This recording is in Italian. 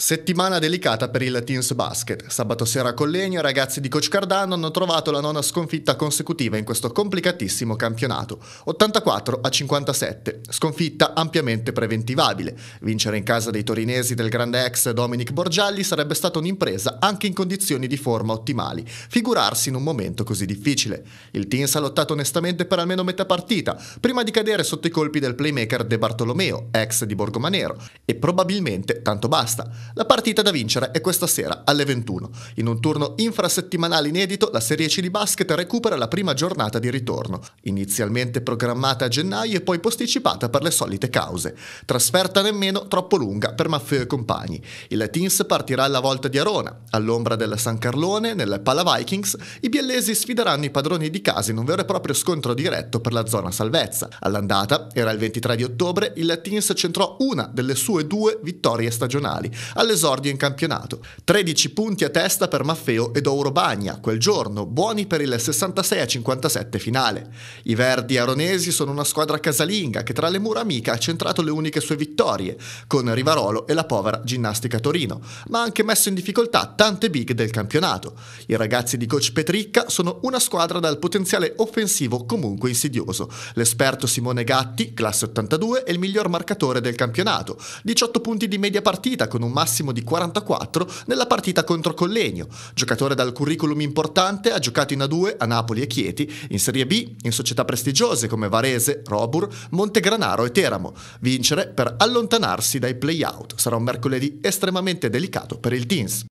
Settimana delicata per il Teams Basket. Sabato sera a Collegno i ragazzi di Coach Cardano hanno trovato la nona sconfitta consecutiva in questo complicatissimo campionato. 84 a 57, sconfitta ampiamente preventivabile. Vincere in casa dei torinesi del grande ex Dominic Borgialli sarebbe stata un'impresa anche in condizioni di forma ottimali, figurarsi in un momento così difficile. Il Teams ha lottato onestamente per almeno metà partita, prima di cadere sotto i colpi del playmaker De Bartolomeo, ex di Borgomanero, e probabilmente tanto basta. La partita da vincere è questa sera alle 21. In un turno infrasettimanale inedito, la Serie C di basket recupera la prima giornata di ritorno, inizialmente programmata a gennaio e poi posticipata per le solite cause. Trasferta nemmeno troppo lunga per Maffeo e compagni. Il Teens partirà alla volta di Arona, all'ombra del San Carlone, nel Pala Vikings, i biellesi sfideranno i padroni di casa in un vero e proprio scontro diretto per la zona salvezza. All'andata, era il 23 di ottobre, il Teens centrò una delle sue due vittorie stagionali, all'esordio in campionato. 13 punti a testa per Maffeo ed Ourobagna, quel giorno, buoni per il 66 57 finale. I verdi aronesi sono una squadra casalinga che tra le mura amica ha centrato le uniche sue vittorie, con Rivarolo e la povera Ginnastica Torino, ma ha anche messo in difficoltà tante big del campionato. I ragazzi di coach Petricca sono una squadra dal potenziale offensivo comunque insidioso. L'esperto Simone Gatti, classe 82, è il miglior marcatore del campionato. 18 punti di media partita con un massimo massimo di 44 nella partita contro Collegno. Giocatore dal curriculum importante, ha giocato in A2 a Napoli e Chieti, in Serie B, in società prestigiose come Varese, Robur, Montegranaro e Teramo. Vincere per allontanarsi dai play-out sarà un mercoledì estremamente delicato per il Teams.